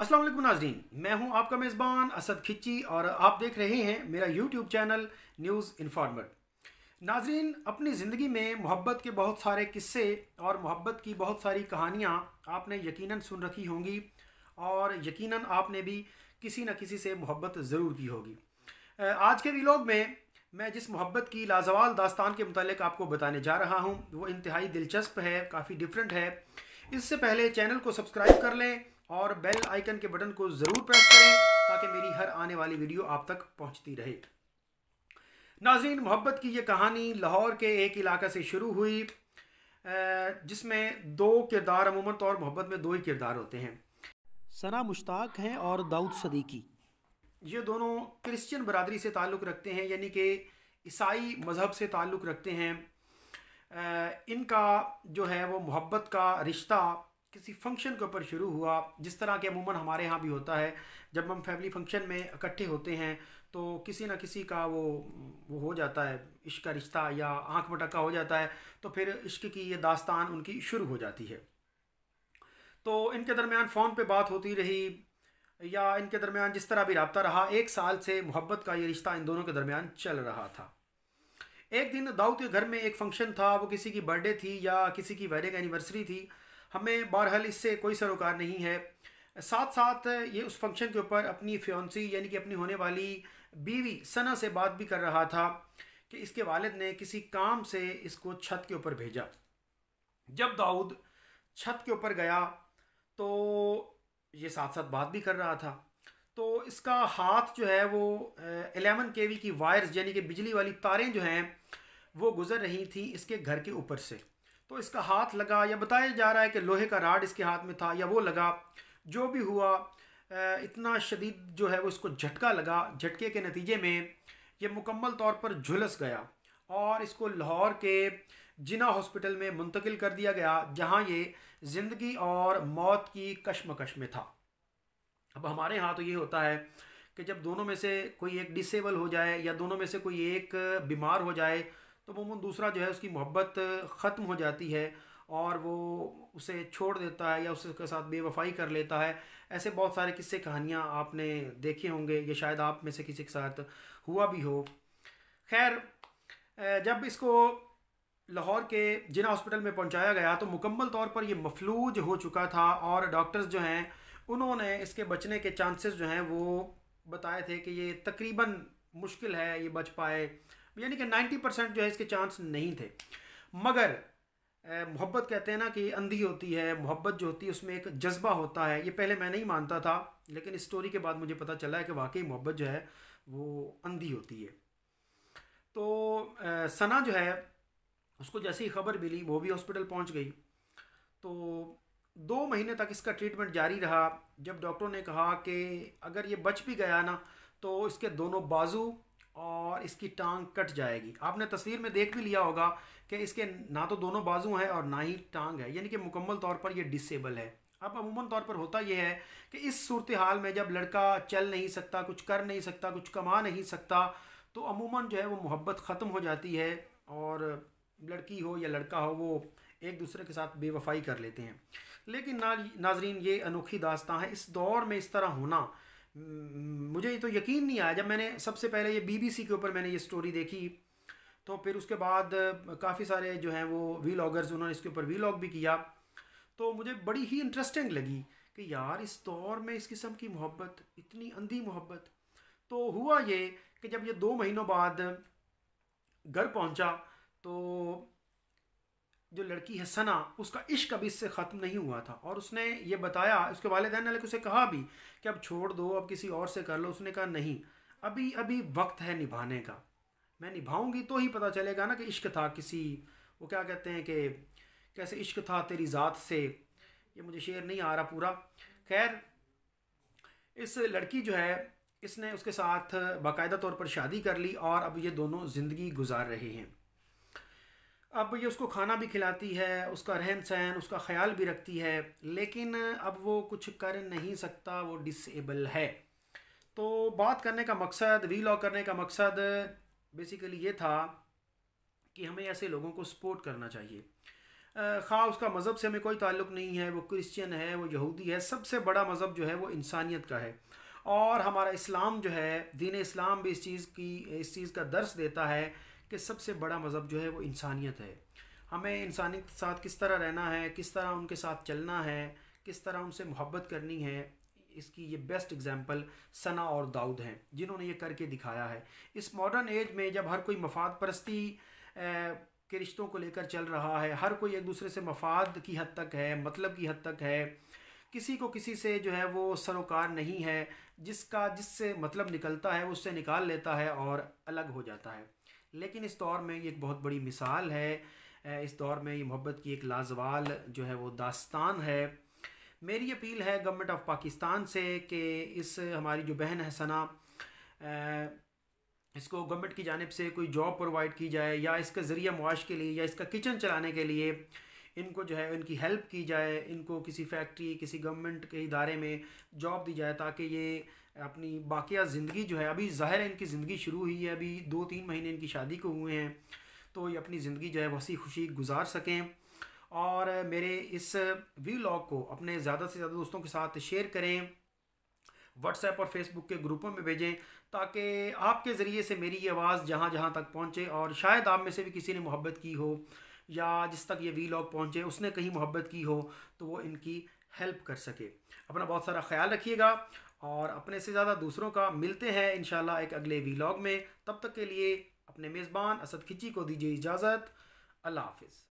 अस्सलाम वालेकुम नाजरीन मैं हूं आपका मेज़बान असद खिच्ची और आप देख रहे हैं मेरा यूट्यूब चैनल न्यूज़ इन्फॉर्मर नाजरीन अपनी ज़िंदगी में मोहब्बत के बहुत सारे किस्से और मोहब्बत की बहुत सारी कहानियाँ आपने यकीनन सुन रखी होंगी और यकीनन आपने भी किसी न किसी से मोहब्बत ज़रूर की होगी आज के वीलॉग में मैं जिस मोहब्बत की लाजवाल दास्तान के मतलब आपको बताने जा रहा हूँ वो इंतहाई दिलचस्प है काफ़ी डिफरेंट है इससे पहले चैनल को सब्सक्राइब कर लें और बेल आइकन के बटन को ज़रूर प्रेस करें ताकि मेरी हर आने वाली वीडियो आप तक पहुंचती रहे नाजीन मोहब्बत की ये कहानी लाहौर के एक इलाका से शुरू हुई जिसमें दो किरदार अमूमन तौर मोहब्बत में दो ही किरदार होते हैं सना मुश्ताक हैं और दाऊद सदीकी ये दोनों क्रिश्चियन बरदरी से ताल्लुक़ रखते हैं यानी कि ईसाई मज़हब से ताल्लुक़ रखते हैं इनका जो है वो मोहब्बत का रिश्ता किसी फंक्शन के ऊपर शुरू हुआ जिस तरह के अमूमन हमारे यहाँ भी होता है जब हम फैमिली फंक्शन में इकट्ठे होते हैं तो किसी ना किसी का वो वो हो जाता है इश्क का रिश्ता या आँख मटक्का हो जाता है तो फिर इश्क की ये दास्तान उनकी शुरू हो जाती है तो इनके दरमियान फ़ोन पे बात होती रही या इनके दरमियान जिस तरह भी रबता रहा एक साल से मोहब्बत का ये रिश्ता इन दोनों के दरमियान चल रहा था एक दिन दाऊद के घर में एक फंक्शन था वो किसी की बर्थडे थी या किसी की वेडिंग एनिवर्सरी थी हमें बहरहाल इससे कोई सरोकार नहीं है साथ साथ ये उस फंक्शन के ऊपर अपनी फ्योन्सी यानी कि अपनी होने वाली बीवी सना से बात भी कर रहा था कि इसके वालिद ने किसी काम से इसको छत के ऊपर भेजा जब दाऊद छत के ऊपर गया तो ये साथ साथ बात भी कर रहा था तो इसका हाथ जो है वो एलेवन के वी की वायर्स यानी कि बिजली वाली तारें जो हैं वो गुज़र रही थी इसके घर के ऊपर से तो इसका हाथ लगा या बताया जा रहा है कि लोहे का राड इसके हाथ में था या वो लगा जो भी हुआ इतना शदीद जो है वो इसको झटका लगा झटके के नतीजे में ये मुकम्मल तौर पर झुलस गया और इसको लाहौर के जिना हॉस्पिटल में मुंतकिल कर दिया गया जहाँ ये ज़िंदगी और मौत की कश्मकश में था अब हमारे यहाँ तो ये होता है कि जब दोनों में से कोई एक डिसेबल हो जाए या दोनों में से कोई एक बीमार हो जाए तो मुमन दूसरा जो है उसकी मोहब्बत ख़त्म हो जाती है और वो उसे छोड़ देता है या उसके साथ बेवफाई कर लेता है ऐसे बहुत सारे किस्से कहानियाँ आपने देखे होंगे ये शायद आप में से किसी के साथ हुआ भी हो खैर जब इसको लाहौर के जिना हॉस्पिटल में पहुंचाया गया तो मुकम्मल तौर पर ये मफलूज हो चुका था और डॉक्टर्स जो हैं उन्होंने इसके बचने के चांसेस जो हैं वो बताए थे कि ये तकरीबन मुश्किल है ये बच पाए यानी कि नाइन्टी परसेंट जो है इसके चांस नहीं थे मगर मोहब्बत कहते हैं ना कि अंधी होती है मोहब्बत जो होती है उसमें एक जज्बा होता है ये पहले मैं नहीं मानता था लेकिन इस स्टोरी के बाद मुझे पता चला है कि वाकई मोहब्बत जो है वो अंधी होती है तो सना जो है उसको जैसे ही खबर मिली वो भी हॉस्पिटल पहुंच गई तो दो महीने तक इसका ट्रीटमेंट जारी रहा जब डॉक्टरों ने कहा कि अगर ये बच भी गया ना तो इसके दोनों बाजू और इसकी टांग कट जाएगी आपने तस्वीर में देख भी लिया होगा कि इसके ना तो दोनों बाजू हैं और ना ही टांग है यानी कि मुकम्मल तौर पर यह डिसेबल है अब अमूमन तौर पर होता यह है कि इस सूरत हाल में जब लड़का चल नहीं सकता कुछ कर नहीं सकता कुछ कमा नहीं सकता तो अमूमन जो है वो मोहब्बत ख़त्म हो जाती है और लड़की हो या लड़का हो वो एक दूसरे के साथ बेवफाई कर लेते हैं लेकिन ना नाजरीन ये अनोखी दास्तां है इस दौर में इस तरह होना हम्म, मुझे ये तो यकीन नहीं आया जब मैंने सबसे पहले ये बीबीसी के ऊपर मैंने ये स्टोरी देखी तो फिर उसके बाद काफ़ी सारे जो हैं वो वीलॉगर्स उन्होंने इसके ऊपर वीलॉग भी किया तो मुझे बड़ी ही इंटरेस्टिंग लगी कि यार इस दौर में इस किस्म की मोहब्बत इतनी अंधी मोहब्बत तो हुआ ये कि जब ये दो महीनों बाद घर पहुंचा तो जो लड़की है सना उसका इश्क अभी इससे ख़त्म नहीं हुआ था और उसने ये बताया उसके वालदान ने उसे कहा भी कि अब छोड़ दो अब किसी और से कर लो उसने कहा नहीं अभी अभी वक्त है निभाने का मैं निभाऊंगी तो ही पता चलेगा ना कि इश्क था किसी वो क्या कहते हैं कि कैसे इश्क था तेरी ज़ात से ये मुझे शेर नहीं आ रहा पूरा खैर इस लड़की जो है इसने उसके साथ बाकायदा तौर पर शादी कर ली और अब ये दोनों ज़िंदगी गुजार रहे हैं अब ये उसको खाना भी खिलाती है उसका रहन सहन उसका ख्याल भी रखती है लेकिन अब वो कुछ कर नहीं सकता वो डिसेबल है तो बात करने का मकसद वी लॉ करने का मकसद बेसिकली ये था कि हमें ऐसे लोगों को सपोर्ट करना चाहिए खा उसका मज़हब से हमें कोई ताल्लुक़ नहीं है वो क्रिश्चियन है वो यहूदी है सबसे बड़ा मज़हब जो है वो इंसानियत का है और हमारा इस्लाम जो है दीन इस्लाम भी इस चीज़ की इस चीज़ का दर्श देता है कि सबसे बड़ा मज़हब जो है वो इंसानियत है हमें इंसानियत के साथ किस तरह रहना है किस तरह उनके साथ चलना है किस तरह उनसे मोहब्बत करनी है इसकी ये बेस्ट एग्जांपल सना और दाऊद हैं जिन्होंने ये करके दिखाया है इस मॉडर्न एज में जब हर कोई मफाद परस्ती के रिश्तों को लेकर चल रहा है हर कोई एक दूसरे से मफाद की हद तक है मतलब की हद तक है किसी को किसी से जो है वो सरोकार नहीं है जिसका जिससे मतलब निकलता है उससे निकाल लेता है और अलग हो जाता है लेकिन इस दौर में ये एक बहुत बड़ी मिसाल है इस दौर में ये मोहब्बत की एक लाजवाल जो है वो दास्तान है मेरी अपील है गवर्नमेंट ऑफ पाकिस्तान से कि इस हमारी जो बहन है सना इसको गवर्नमेंट की जानब से कोई जॉब प्रोवाइड की जाए या इसका ज़रिया मुआश के लिए या इसका किचन चलाने के लिए इनको जो है इनकी हेल्प की जाए इनको किसी फैक्ट्री किसी गवर्नमेंट के इदारे में जॉब दी जाए ताकि ये अपनी बाक़िया ज़िंदगी जो है अभी ज़ाहिर है इनकी ज़िंदगी शुरू हुई है अभी दो तीन महीने इनकी शादी को हुए हैं तो ये अपनी ज़िंदगी जो है वसी खुशी गुजार सकें और मेरे इस लॉग को अपने ज़्यादा से ज़्यादा दोस्तों के साथ शेयर करें व्हाट्सएप और फेसबुक के ग्रुपों में भेजें ताकि आपके ज़रिए से मेरी ये आवाज़ जहाँ जहाँ तक पहुँचे और शायद आप में से भी किसी ने मोहब्बत की हो या जिस तक ये वी लॉग पहुँचे उसने कहीं मोहब्बत की हो तो वो इनकी हेल्प कर सके अपना बहुत सारा ख्याल रखिएगा और अपने से ज़्यादा दूसरों का मिलते हैं इन एक अगले वीलॉग में तब तक के लिए अपने मेज़बान असद खिची को दीजिए इजाज़त अल्लाह हाफिज़